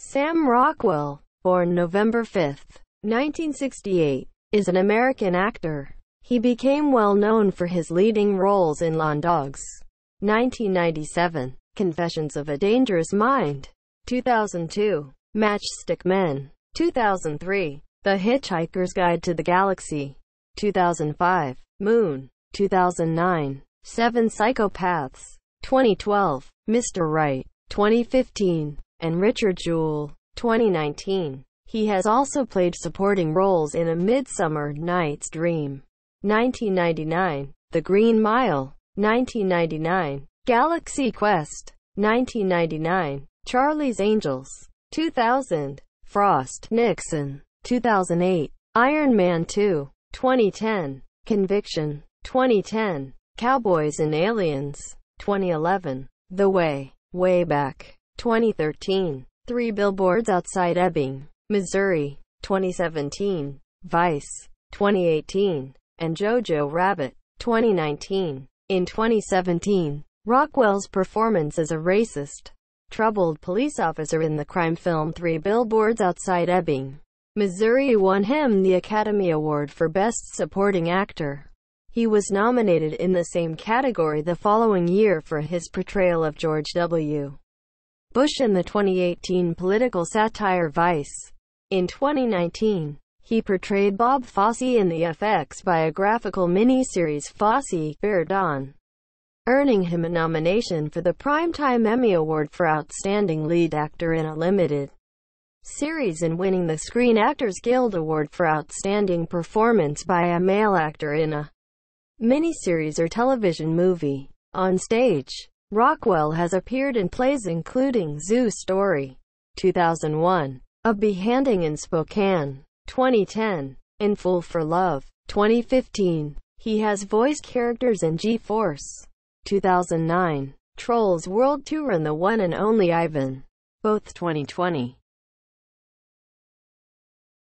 Sam Rockwell, born November 5, 1968, is an American actor. He became well known for his leading roles in Lawn Dogs, 1997, Confessions of a Dangerous Mind, 2002, Matchstick Men, 2003, The Hitchhiker's Guide to the Galaxy, 2005, Moon, 2009, Seven Psychopaths, 2012, Mr. Right, 2015 and Richard Jewell. 2019. He has also played supporting roles in A Midsummer Night's Dream. 1999. The Green Mile. 1999. Galaxy Quest. 1999. Charlie's Angels. 2000. Frost. Nixon. 2008. Iron Man 2. 2010. Conviction. 2010. Cowboys and Aliens. 2011. The Way. Way Back. 2013. Three Billboards Outside Ebbing, Missouri. 2017. Vice. 2018. And Jojo Rabbit. 2019. In 2017, Rockwell's performance as a racist, troubled police officer in the crime film Three Billboards Outside Ebbing, Missouri won him the Academy Award for Best Supporting Actor. He was nominated in the same category the following year for his portrayal of George W. Bush in the 2018 political satire Vice. In 2019, he portrayed Bob Fosse in the FX biographical miniseries Fosse, Fair Dawn, earning him a nomination for the Primetime Emmy Award for Outstanding Lead Actor in a Limited Series and winning the Screen Actors Guild Award for Outstanding Performance by a Male Actor in a Miniseries or Television Movie. On stage, Rockwell has appeared in plays including Zoo Story, 2001, A Behanding in Spokane, 2010, In Full for Love, 2015. He has voiced characters in G-Force, 2009, Trolls World Tour and The One and Only Ivan, both 2020.